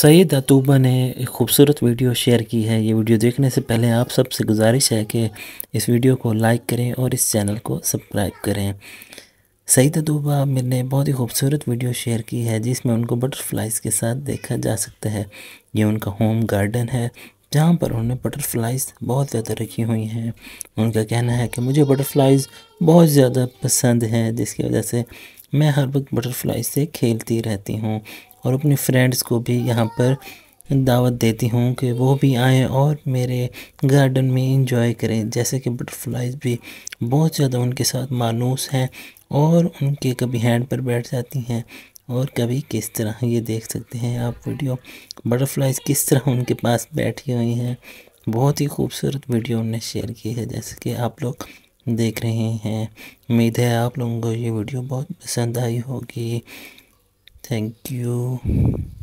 सैद अतूबा ने एक खूबसूरत वीडियो शेयर की है ये वीडियो देखने से पहले आप सबसे गुजारिश है कि इस वीडियो को लाइक करें और इस चैनल को सब्सक्राइब करें सईद अतूबा ने बहुत ही खूबसूरत वीडियो शेयर की है जिसमें उनको बटरफ्लाइज के साथ देखा जा सकता है ये उनका होम गार्डन है जहाँ पर उन्होंने बटरफ्लाइज़ बहुत ज़्यादा रखी हुई हैं उनका कहना है कि मुझे बटरफ्लाइज़ बहुत ज़्यादा पसंद हैं जिसकी वजह से मैं हर वक्त बटरफ्लाई से खेलती रहती हूँ और अपने फ्रेंड्स को भी यहाँ पर दावत देती हूँ कि वो भी आएँ और मेरे गार्डन में इंजॉय करें जैसे कि बटरफ्लाइज भी बहुत ज़्यादा उनके साथ मानूस हैं और उनके कभी हैंड पर बैठ जाती हैं और कभी किस तरह ये देख सकते हैं आप वीडियो बटरफ्लाइज किस तरह उनके पास बैठी हुई हैं बहुत ही खूबसूरत वीडियो उनने शेयर की है जैसे कि आप लोग देख रहे हैं उम्मीद है आप लोगों को ये वीडियो बहुत पसंद आई होगी थैंक यू